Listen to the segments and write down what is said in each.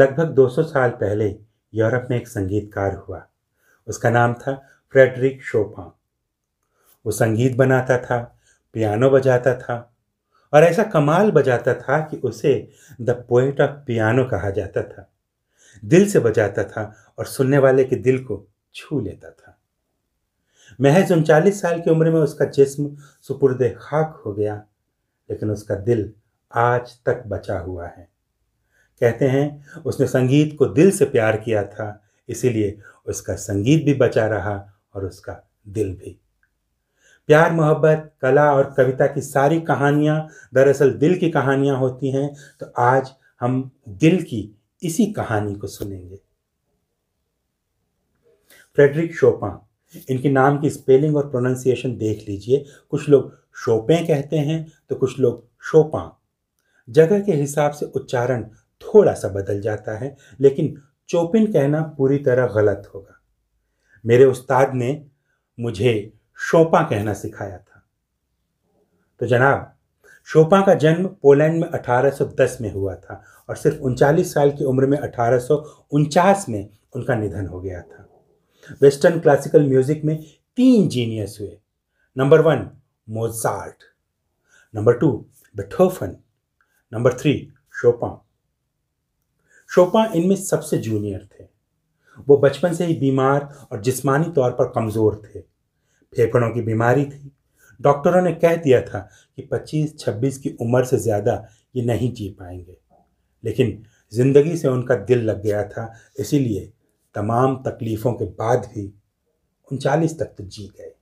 लगभग 200 साल पहले यूरोप में एक संगीतकार हुआ उसका नाम था फ्रेडरिक शोपा वो संगीत बनाता था पियानो बजाता था और ऐसा कमाल बजाता था कि उसे द पोइट ऑफ पियानो कहा जाता था दिल से बजाता था और सुनने वाले के दिल को छू लेता था महज उनचालीस साल की उम्र में उसका जिस्म सुपुर्द खाक हो गया लेकिन उसका दिल आज तक बचा हुआ है कहते हैं उसने संगीत को दिल से प्यार किया था इसीलिए उसका संगीत भी बचा रहा और उसका दिल भी प्यार मोहब्बत कला और कविता की सारी कहानियाँ दरअसल दिल की कहानियाँ होती हैं तो आज हम दिल की इसी कहानी को सुनेंगे फ्रेडरिक शोपा इनके नाम की स्पेलिंग और प्रोनाउंसिएशन देख लीजिए कुछ लोग शोपें कहते हैं तो कुछ लोग शोपा जगह के हिसाब से उच्चारण थोड़ा सा बदल जाता है लेकिन चोपिन कहना पूरी तरह गलत होगा मेरे उस्ताद ने मुझे शोपा कहना सिखाया था तो जनाब शोपा का जन्म पोलैंड में 1810 में हुआ था और सिर्फ उनचालीस साल की उम्र में अठारह में उनका निधन हो गया था वेस्टर्न क्लासिकल म्यूजिक में तीन जीनियस हुए number one Mozart number two Beethoven number three Chopin Chopin इनमें सबसे जूनियर थे वो बचपन से ही बीमार और जिस्मानी तौर पर कमज़ोर थे फेफड़ों की बीमारी थी डॉक्टरों ने कह दिया था कि 25-26 की उम्र से ज़्यादा ये नहीं जी पाएंगे लेकिन ज़िंदगी से उनका दिल लग गया था इसीलिए तमाम तकलीफ़ों के बाद भी उनचालीस तक तो जी गए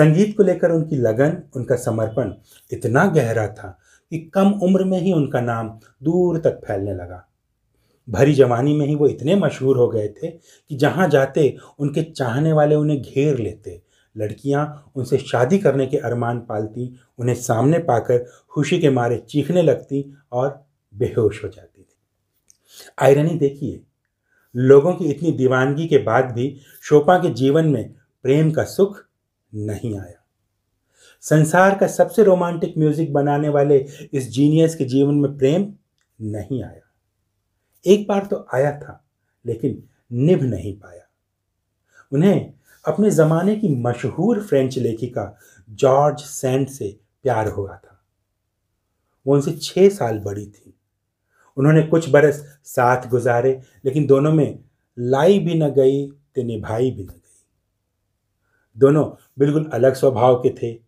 संगीत को लेकर उनकी लगन उनका समर्पण इतना गहरा था कि कम उम्र में ही उनका नाम दूर तक फैलने लगा भरी जवानी में ही वो इतने मशहूर हो गए थे कि जहाँ जाते उनके चाहने वाले उन्हें घेर लेते लड़कियाँ उनसे शादी करने के अरमान पालती उन्हें सामने पाकर खुशी के मारे चीखने लगती और बेहोश हो जाती थी आयरनी देखिए लोगों की इतनी दीवानगी के बाद भी शोपा के जीवन में प्रेम का सुख नहीं आया संसार का सबसे रोमांटिक म्यूजिक बनाने वाले इस जीनियस के जीवन में प्रेम नहीं आया एक बार तो आया था लेकिन निभ नहीं पाया उन्हें अपने ज़माने की मशहूर फ्रेंच लेखिका जॉर्ज सेंट से प्यार हुआ था वो उनसे छह साल बड़ी थी उन्होंने कुछ बरस साथ गुजारे लेकिन दोनों में लाई भी न गई तो निभाई भी न गई दोनों बिल्कुल अलग स्वभाव के थे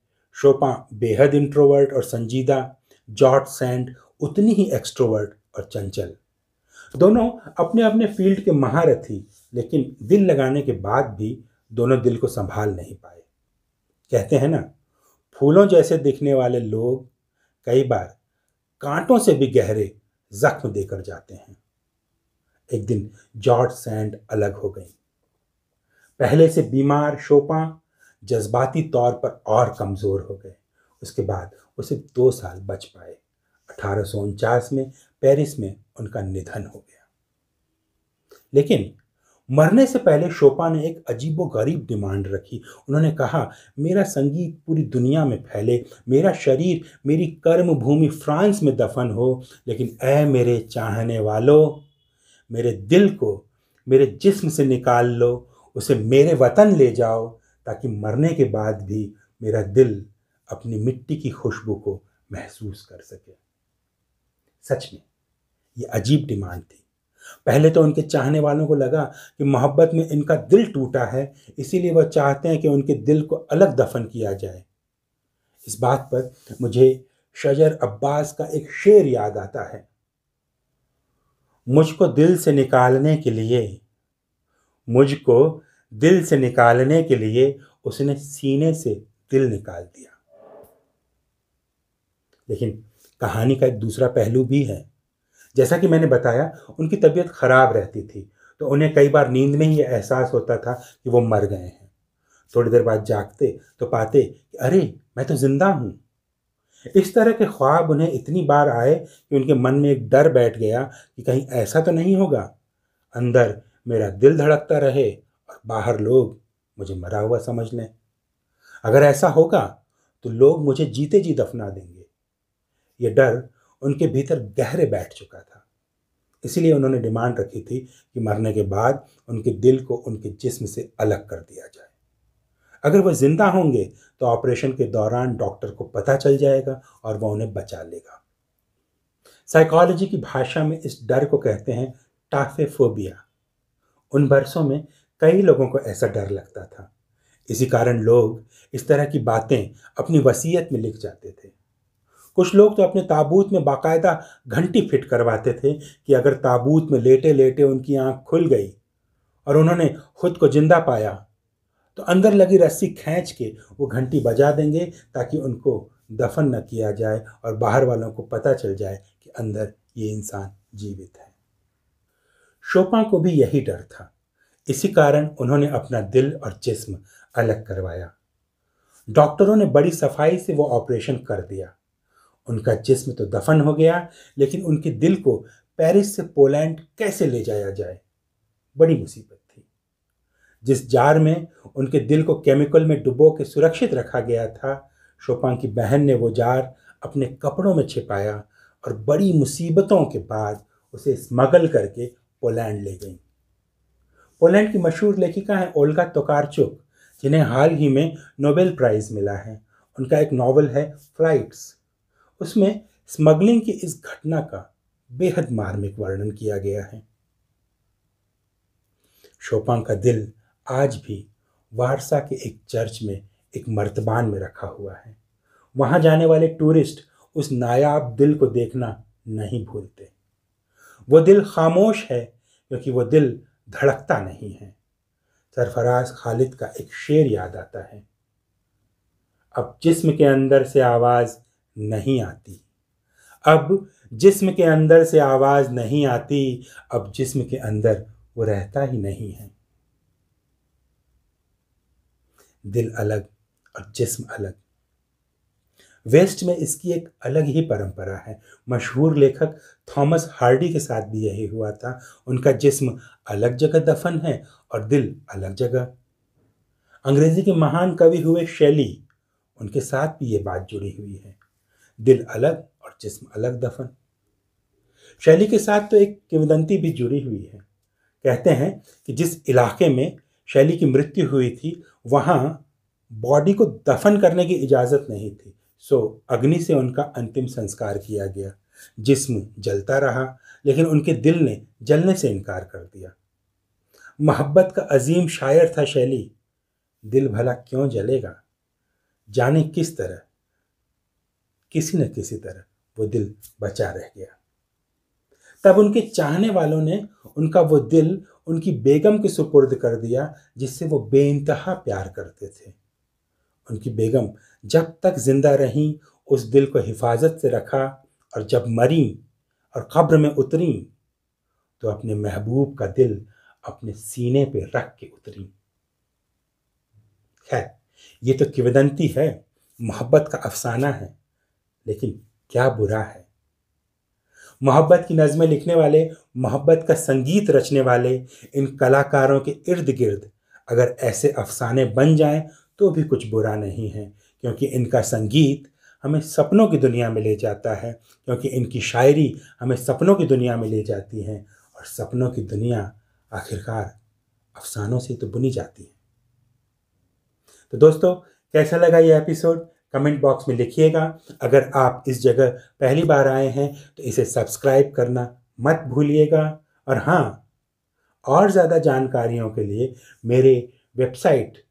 शोपा बेहद इंट्रोवर्ट और संजीदा जॉर्ज सैंड उतनी ही एक्सट्रोवर्ट और चंचल दोनों अपने अपने फील्ड के महारथी लेकिन दिल लगाने के बाद भी दोनों दिल को संभाल नहीं पाए कहते हैं ना फूलों जैसे दिखने वाले लोग कई बार कांटों से भी गहरे जख्म देकर जाते हैं एक दिन जॉर्ज सैंड अलग हो गई पहले से बीमार शोपा जज्बाती तौर पर और कमज़ोर हो गए उसके बाद वो सिर्फ दो साल बच पाए अठारह में पेरिस में उनका निधन हो गया लेकिन मरने से पहले शोपा ने एक अजीबो गरीब डिमांड रखी उन्होंने कहा मेरा संगीत पूरी दुनिया में फैले मेरा शरीर मेरी कर्म भूमि फ्रांस में दफन हो लेकिन ऐ मेरे चाहने वालों मेरे दिल को मेरे जिस्म से निकाल लो उसे मेरे वतन ले जाओ ताकि मरने के बाद भी मेरा दिल अपनी मिट्टी की खुशबू को महसूस कर सके सच में ये अजीब डिमांड थी पहले तो उनके चाहने वालों को लगा कि मोहब्बत में इनका दिल टूटा है इसीलिए वह चाहते हैं कि उनके दिल को अलग दफन किया जाए इस बात पर मुझे शजर अब्बास का एक शेर याद आता है मुझको दिल से निकालने के लिए मुझको दिल से निकालने के लिए उसने सीने से दिल निकाल दिया लेकिन कहानी का एक दूसरा पहलू भी है जैसा कि मैंने बताया उनकी तबीयत खराब रहती थी तो उन्हें कई बार नींद में ही एहसास होता था कि वो मर गए हैं थोड़ी देर बाद जागते तो पाते कि अरे मैं तो जिंदा हूं इस तरह के ख्वाब उन्हें इतनी बार आए कि उनके मन में एक डर बैठ गया कि कहीं ऐसा तो नहीं होगा अंदर मेरा दिल धड़कता रहे बाहर लोग मुझे मरा हुआ समझ लें अगर ऐसा होगा तो लोग मुझे जीते जी दफना देंगे ये डर उनके भीतर गहरे बैठ चुका था इसलिए उन्होंने डिमांड रखी थी कि मरने के बाद उनके दिल को उनके जिस्म से अलग कर दिया जाए अगर वह जिंदा होंगे तो ऑपरेशन के दौरान डॉक्टर को पता चल जाएगा और वह उन्हें बचा लेगा साइकोलॉजी की भाषा में इस डर को कहते हैं टाफेफोबिया उन बरसों में कई लोगों को ऐसा डर लगता था इसी कारण लोग इस तरह की बातें अपनी वसीयत में लिख जाते थे कुछ लोग तो अपने ताबूत में बाकायदा घंटी फिट करवाते थे कि अगर ताबूत में लेटे लेटे उनकी आंख खुल गई और उन्होंने खुद को जिंदा पाया तो अंदर लगी रस्सी खींच के वो घंटी बजा देंगे ताकि उनको दफन न किया जाए और बाहर वालों को पता चल जाए कि अंदर ये इंसान जीवित है शोपा को भी यही डर था इसी कारण उन्होंने अपना दिल और जिस्म अलग करवाया डॉक्टरों ने बड़ी सफाई से वो ऑपरेशन कर दिया उनका जिस्म तो दफन हो गया लेकिन उनके दिल को पेरिस से पोलैंड कैसे ले जाया जाए बड़ी मुसीबत थी जिस जार में उनके दिल को केमिकल में डुबो के सुरक्षित रखा गया था शोपा की बहन ने वो जार अपने कपड़ों में छिपाया और बड़ी मुसीबतों के बाद उसे स्मगल करके पोलैंड ले गई पोलैंड की मशहूर लेखिका हैं ओल्गा तोकारचुक जिन्हें हाल ही में नोबेल प्राइज़ मिला है उनका एक नावल है फ्लाइट्स उसमें स्मगलिंग की इस घटना का बेहद मार्मिक वर्णन किया गया है शोपां का दिल आज भी वारसा के एक चर्च में एक मर्तबान में रखा हुआ है वहाँ जाने वाले टूरिस्ट उस नायाब दिल को देखना नहीं भूलते वो दिल खामोश है क्योंकि वो दिल धड़कता नहीं है सरफराज खालिद का एक शेर याद आता है अब जिस्म के अंदर से आवाज़ नहीं आती अब जिस्म के अंदर से आवाज़ नहीं आती अब जिस्म के अंदर वो रहता ही नहीं है दिल अलग और जिस्म अलग वेस्ट में इसकी एक अलग ही परंपरा है मशहूर लेखक थॉमस हार्डी के साथ भी यही हुआ था उनका जिस्म अलग जगह दफन है और दिल अलग जगह अंग्रेजी के महान कवि हुए शैली उनके साथ भी ये बात जुड़ी हुई है दिल अलग और जिस्म अलग दफन शैली के साथ तो एक किंवदंती भी जुड़ी हुई है कहते हैं कि जिस इलाके में शैली की मृत्यु हुई थी वहाँ बॉडी को दफन करने की इजाज़त नहीं थी सो अग्नि से उनका अंतिम संस्कार किया गया जिस्म जलता रहा लेकिन उनके दिल ने जलने से इनकार कर दिया मोहब्बत का अजीम शायर था शैली दिल भला क्यों जलेगा जाने किस तरह किसी न किसी तरह वो दिल बचा रह गया तब उनके चाहने वालों ने उनका वो दिल उनकी बेगम के सुपुर्द कर दिया जिससे वो बेइंतहा प्यार करते थे उनकी बेगम जब तक ज़िंदा रहीं उस दिल को हिफाजत से रखा और जब मरी और ख़ब्र में उतरी तो अपने महबूब का दिल अपने सीने पे रख के उतरी खैर ये तो किवदंती है मोहब्बत का अफसाना है लेकिन क्या बुरा है मोहब्बत की नज़में लिखने वाले मोहब्बत का संगीत रचने वाले इन कलाकारों के इर्द गिर्द अगर ऐसे अफसाने बन जाएं तो भी कुछ बुरा नहीं है क्योंकि इनका संगीत हमें सपनों की दुनिया में ले जाता है क्योंकि इनकी शायरी हमें सपनों की दुनिया में ले जाती है और सपनों की दुनिया आखिरकार अफसानों से तो बुनी जाती है तो दोस्तों कैसा लगा ये एपिसोड कमेंट बॉक्स में लिखिएगा अगर आप इस जगह पहली बार आए हैं तो इसे सब्सक्राइब करना मत भूलिएगा और हाँ और ज़्यादा जानकारियों के लिए मेरे website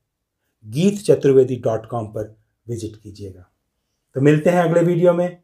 Geet Chaturvedi dot com पर विजिट कीजिएगा तो मिलते हैं अगले वीडियो में